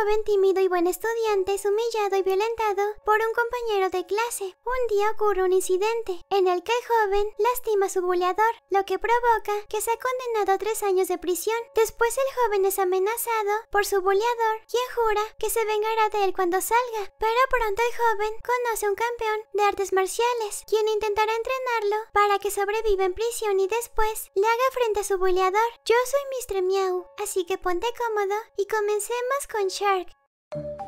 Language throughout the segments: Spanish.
joven tímido y buen estudiante es humillado y violentado por un compañero de clase. Un día ocurre un incidente en el que el joven lastima a su buleador, lo que provoca que sea condenado a tres años de prisión. Después el joven es amenazado por su buleador, quien jura que se vengará de él cuando salga. Pero pronto el joven conoce a un campeón de artes marciales, quien intentará entrenarlo para que sobreviva en prisión y después le haga frente a su buleador. Yo soy Mr. Miau, así que ponte cómodo y comencemos con کرد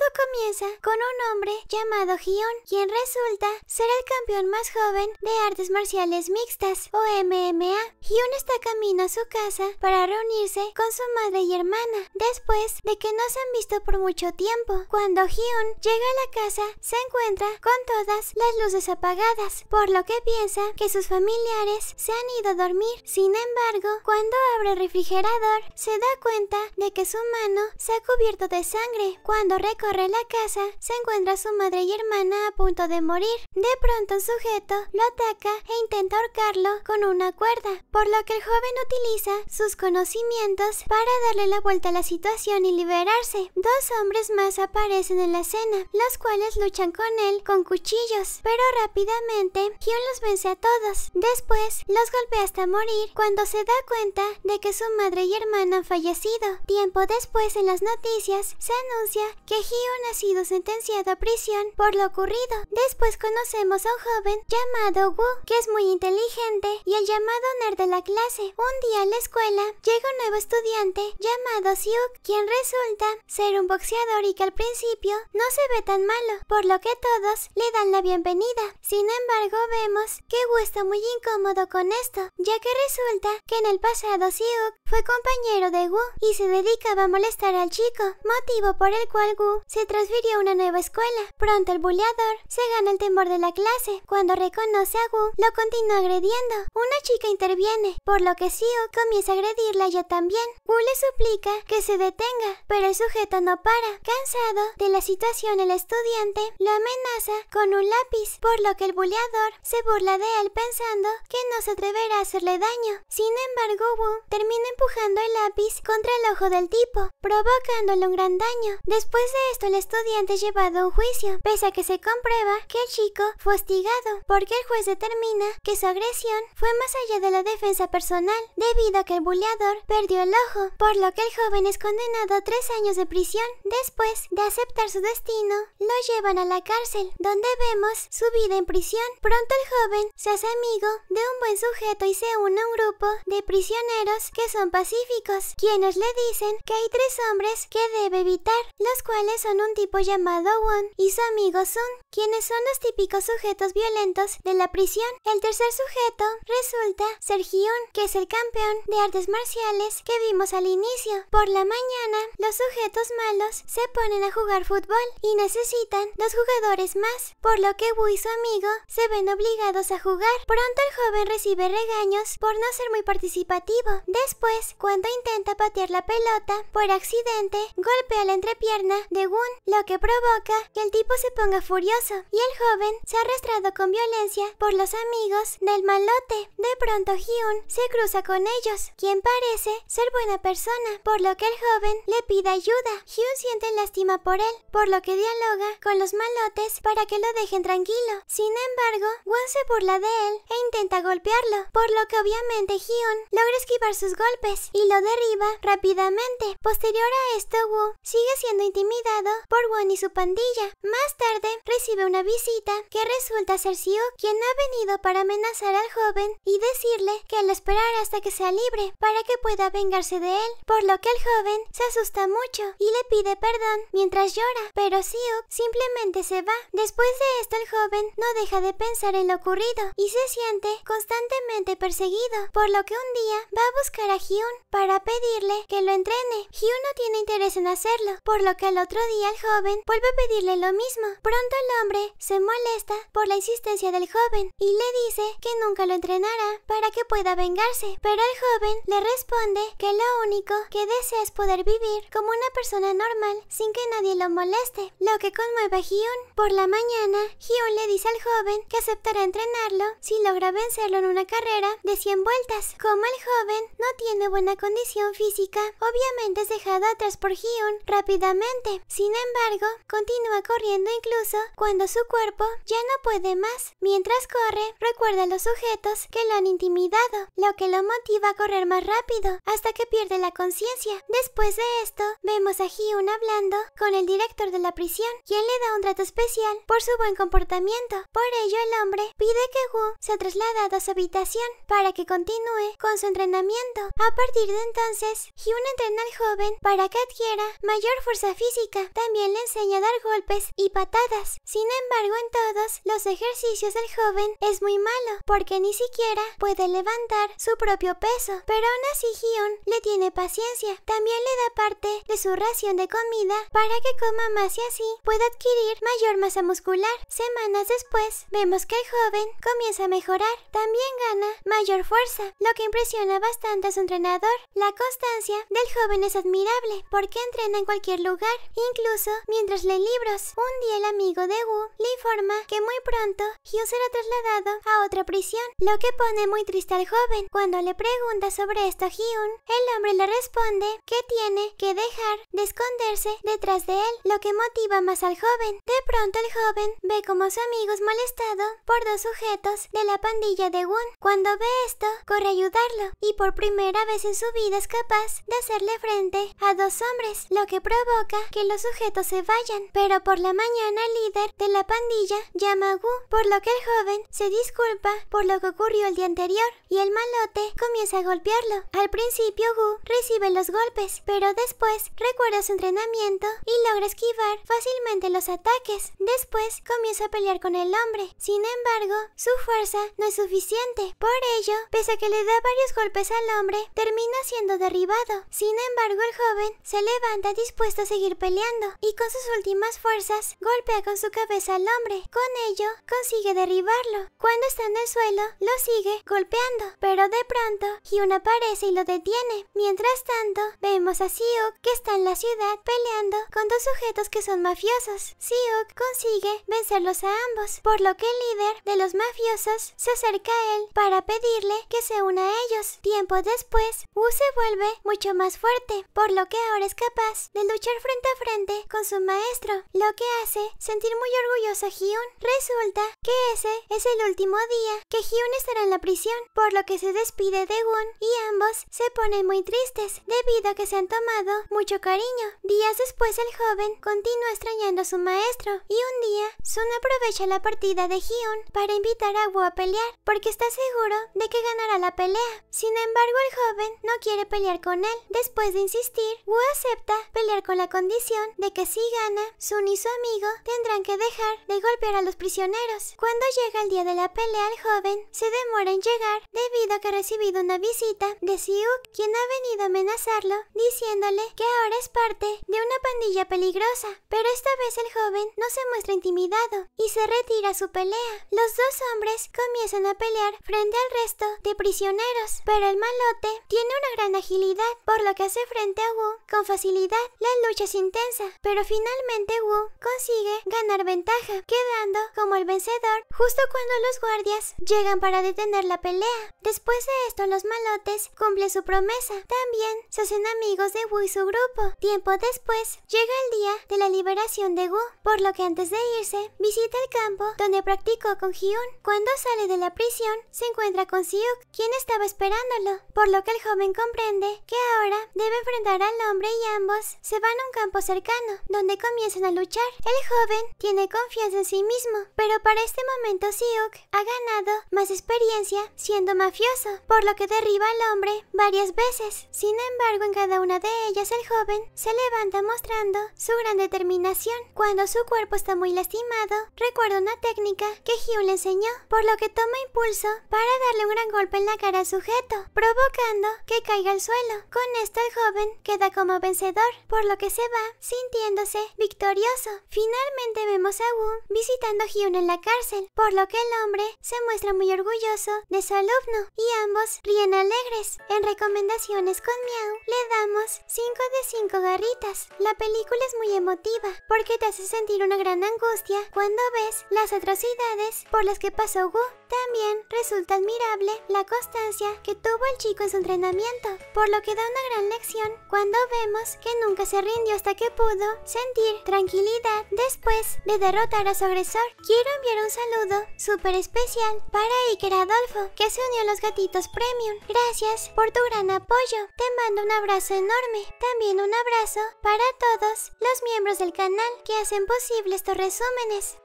Todo comienza con un hombre llamado Hyun, quien resulta ser el campeón más joven de artes marciales mixtas o MMA. Hyun está camino a su casa para reunirse con su madre y hermana, después de que no se han visto por mucho tiempo. Cuando Hyun llega a la casa, se encuentra con todas las luces apagadas, por lo que piensa que sus familiares se han ido a dormir. Sin embargo, cuando abre el refrigerador, se da cuenta de que su mano se ha cubierto de sangre. Cuando corre la casa, se encuentra su madre y hermana a punto de morir. De pronto un sujeto lo ataca e intenta ahorcarlo con una cuerda, por lo que el joven utiliza sus conocimientos para darle la vuelta a la situación y liberarse. Dos hombres más aparecen en la escena, los cuales luchan con él con cuchillos, pero rápidamente Hyun los vence a todos. Después los golpea hasta morir cuando se da cuenta de que su madre y hermana han fallecido. Tiempo después en las noticias se anuncia que Kion ha sido sentenciado a prisión por lo ocurrido. Después conocemos a un joven llamado Wu, que es muy inteligente y el llamado nerd de la clase. Un día a la escuela llega un nuevo estudiante llamado Siuk, quien resulta ser un boxeador y que al principio no se ve tan malo, por lo que todos le dan la bienvenida. Sin embargo, vemos que Wu está muy incómodo con esto, ya que resulta que en el pasado Siuk fue compañero de Wu y se dedicaba a molestar al chico, motivo por el cual Wu se transfirió a una nueva escuela. Pronto el buleador se gana el temor de la clase. Cuando reconoce a Wu, lo continúa agrediendo. Una chica interviene, por lo que Siu comienza a agredirla ya también. Wu le suplica que se detenga, pero el sujeto no para. Cansado de la situación, el estudiante lo amenaza con un lápiz, por lo que el buleador se burla de él pensando que no se atreverá a hacerle daño. Sin embargo, Wu termina empujando el lápiz contra el ojo del tipo, provocándole un gran daño. Después de esto, el estudiante es llevado a un juicio, pese a que se comprueba que el chico fue hostigado, porque el juez determina que su agresión fue más allá de la defensa personal, debido a que el buleador perdió el ojo, por lo que el joven es condenado a tres años de prisión. Después de aceptar su destino, lo llevan a la cárcel, donde vemos su vida en prisión. Pronto el joven se hace amigo de un buen sujeto y se une a un grupo de prisioneros que son pacíficos, quienes le dicen que hay tres hombres que debe evitar, los cuales son un tipo llamado Won y su amigo Sun, quienes son los típicos sujetos violentos de la prisión. El tercer sujeto resulta ser Hyun, que es el campeón de artes marciales que vimos al inicio. Por la mañana, los sujetos malos se ponen a jugar fútbol y necesitan dos jugadores más, por lo que Wu y su amigo se ven obligados a jugar. Pronto el joven recibe regaños por no ser muy participativo. Después, cuando intenta patear la pelota, por accidente, golpea la entrepierna de Woon, lo que provoca que el tipo se ponga furioso y el joven se ha arrastrado con violencia por los amigos del malote. De pronto Hyun se cruza con ellos, quien parece ser buena persona, por lo que el joven le pide ayuda. Hyun siente lástima por él, por lo que dialoga con los malotes para que lo dejen tranquilo. Sin embargo, Won se burla de él e intenta golpearlo, por lo que obviamente Hyun logra esquivar sus golpes y lo derriba rápidamente. Posterior a esto, Woo sigue siendo intimidado por Won y su pandilla. Más tarde, recibe una visita que resulta ser Siu quien ha venido para amenazar al joven y decirle que al esperar hasta que sea libre para que pueda vengarse de él, por lo que el joven se asusta mucho y le pide perdón mientras llora, pero Siu simplemente se va. Después de esto el joven no deja de pensar en lo ocurrido y se siente constantemente perseguido, por lo que un día va a buscar a Hyun para pedirle que lo entrene. Hyun no tiene interés en hacerlo, por lo que al otro día el joven vuelve a pedirle lo mismo. Pronto el hombre se molesta por la insistencia del joven y le dice que nunca lo entrenará para que pueda vengarse, pero el joven le responde que lo único que desea es poder vivir como una persona normal sin que nadie lo moleste, lo que conmueve a Hyun. Por la mañana, Hyun le dice al joven que aceptará entrenarlo si logra vencerlo en una carrera de 100 vueltas. Como el joven no tiene buena condición física, obviamente es dejado atrás por Hyun rápidamente. Sin embargo, continúa corriendo incluso cuando su cuerpo ya no puede más. Mientras corre, recuerda a los sujetos que lo han intimidado, lo que lo motiva a correr más rápido hasta que pierde la conciencia. Después de esto, vemos a Hyun hablando con el director de la prisión, quien le da un trato especial por su buen comportamiento. Por ello, el hombre pide que Wu se trasladado a su habitación para que continúe con su entrenamiento. A partir de entonces, Hyun entrena al joven para que adquiera mayor fuerza física también le enseña a dar golpes y patadas. Sin embargo, en todos los ejercicios del joven es muy malo, porque ni siquiera puede levantar su propio peso. Pero aún así Hyun le tiene paciencia. También le da parte de su ración de comida para que coma más y así pueda adquirir mayor masa muscular. Semanas después, vemos que el joven comienza a mejorar. También gana mayor fuerza, lo que impresiona bastante a su entrenador. La constancia del joven es admirable porque entrena en cualquier lugar, Incluso, mientras lee libros, un día el amigo de Wu le informa que muy pronto Hyun será trasladado a otra prisión, lo que pone muy triste al joven. Cuando le pregunta sobre esto a Hyun, el hombre le responde que tiene que dejar de esconderse detrás de él, lo que motiva más al joven. De pronto el joven ve como su amigo es molestado por dos sujetos de la pandilla de Wu. Cuando ve esto, corre a ayudarlo y por primera vez en su vida es capaz de hacerle frente a dos hombres, lo que provoca que los sujetos se vayan, pero por la mañana el líder de la pandilla llama a Wu, por lo que el joven se disculpa por lo que ocurrió el día anterior y el malote comienza a golpearlo. Al principio gu recibe los golpes, pero después recuerda su entrenamiento y logra esquivar fácilmente los ataques. Después comienza a pelear con el hombre, sin embargo su fuerza no es suficiente, por ello, pese a que le da varios golpes al hombre, termina siendo derribado. Sin embargo el joven se levanta dispuesto a seguir peleando y con sus últimas fuerzas golpea con su cabeza al hombre. Con ello consigue derribarlo. Cuando está en el suelo, lo sigue golpeando, pero de pronto Hyun aparece y lo detiene. Mientras tanto, vemos a Siuk que está en la ciudad peleando con dos sujetos que son mafiosos. Siuk consigue vencerlos a ambos, por lo que el líder de los mafiosos se acerca a él para pedirle que se una a ellos. Tiempo después, Wu se vuelve mucho más fuerte, por lo que ahora es capaz de luchar frente a frente con su maestro, lo que hace sentir muy orgulloso a Hyun. Resulta que ese es el último día que Hyun estará en la prisión, por lo que se despide de Won y ambos se ponen muy tristes debido a que se han tomado mucho cariño. Días después el joven continúa extrañando a su maestro y un día Sun aprovecha la partida de Hyun para invitar a Woo a pelear porque está seguro de que ganará la pelea. Sin embargo el joven no quiere pelear con él. Después de insistir, Woo acepta pelear con la condición de que si gana, Sun y su amigo tendrán que dejar de golpear a los prisioneros. Cuando llega el día de la pelea, el joven se demora en llegar debido a que ha recibido una visita de Siuk, quien ha venido a amenazarlo diciéndole que ahora es parte de una pandilla peligrosa. Pero esta vez el joven no se muestra intimidado y se retira a su pelea. Los dos hombres comienzan a pelear frente al resto de prisioneros, pero el malote tiene una gran agilidad, por lo que hace frente a Wu con facilidad. La lucha es intensa pero finalmente Wu consigue ganar ventaja, quedando como el vencedor justo cuando los guardias llegan para detener la pelea. Después de esto, los malotes cumplen su promesa. También se hacen amigos de Wu y su grupo. Tiempo después, llega el día de la liberación de Wu, por lo que antes de irse, visita el campo donde practicó con Hyun. Cuando sale de la prisión, se encuentra con Siuk, quien estaba esperándolo, por lo que el joven comprende que ahora debe enfrentar al hombre y ambos se van a un campo cercano donde comienzan a luchar. El joven tiene confianza en sí mismo, pero para este momento Siuk ha ganado más experiencia siendo mafioso, por lo que derriba al hombre varias veces. Sin embargo, en cada una de ellas el joven se levanta mostrando su gran determinación. Cuando su cuerpo está muy lastimado, recuerda una técnica que Hyu le enseñó, por lo que toma impulso para darle un gran golpe en la cara al sujeto, provocando que caiga al suelo. Con esto el joven queda como vencedor, por lo que se va sin sintiéndose victorioso. Finalmente vemos a Wu visitando a Hyun en la cárcel, por lo que el hombre se muestra muy orgulloso de su alumno y ambos ríen alegres. En recomendaciones con Miau le damos 5 de 5 garritas. La película es muy emotiva porque te hace sentir una gran angustia cuando ves las atrocidades por las que pasó Wu. También resulta admirable la constancia que tuvo el chico en su entrenamiento, por lo que da una gran lección cuando vemos que nunca se rindió hasta que pudo sentir tranquilidad después de derrotar a su agresor. Quiero enviar un saludo súper especial para Iker Adolfo, que se unió a los gatitos premium. Gracias por tu gran apoyo. Te mando un abrazo enorme. También un abrazo para todos los miembros del canal que hacen posible estos resúmenes.